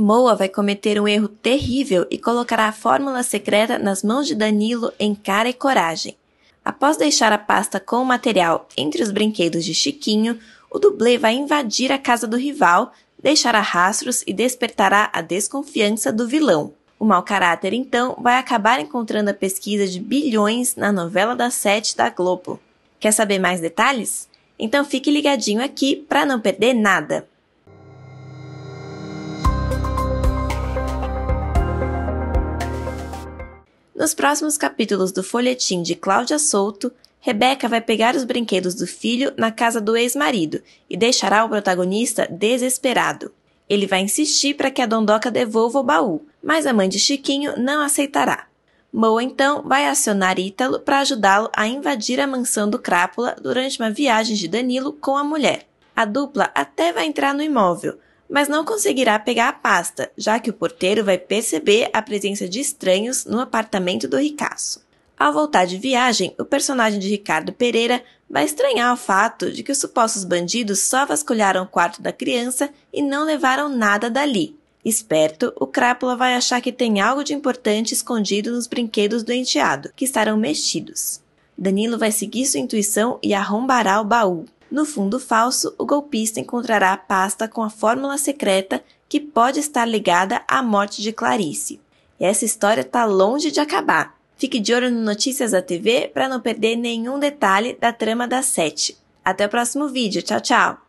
Moa vai cometer um erro terrível e colocará a fórmula secreta nas mãos de Danilo em cara e coragem. Após deixar a pasta com o material entre os brinquedos de Chiquinho, o dublê vai invadir a casa do rival, deixará rastros e despertará a desconfiança do vilão. O mau caráter, então, vai acabar encontrando a pesquisa de bilhões na novela das sete da Globo. Quer saber mais detalhes? Então fique ligadinho aqui para não perder nada! Nos próximos capítulos do folhetim de Cláudia Souto, Rebeca vai pegar os brinquedos do filho na casa do ex-marido e deixará o protagonista desesperado. Ele vai insistir para que a dondoca devolva o baú, mas a mãe de Chiquinho não aceitará. Moa então vai acionar Ítalo para ajudá-lo a invadir a mansão do Crápula durante uma viagem de Danilo com a mulher. A dupla até vai entrar no imóvel, mas não conseguirá pegar a pasta, já que o porteiro vai perceber a presença de estranhos no apartamento do ricaço. Ao voltar de viagem, o personagem de Ricardo Pereira vai estranhar o fato de que os supostos bandidos só vasculharam o quarto da criança e não levaram nada dali. Esperto, o Crápula vai achar que tem algo de importante escondido nos brinquedos do enteado, que estarão mexidos. Danilo vai seguir sua intuição e arrombará o baú. No fundo falso, o golpista encontrará a pasta com a fórmula secreta que pode estar ligada à morte de Clarice. E essa história está longe de acabar. Fique de olho no Notícias da TV para não perder nenhum detalhe da trama das sete. Até o próximo vídeo. Tchau, tchau!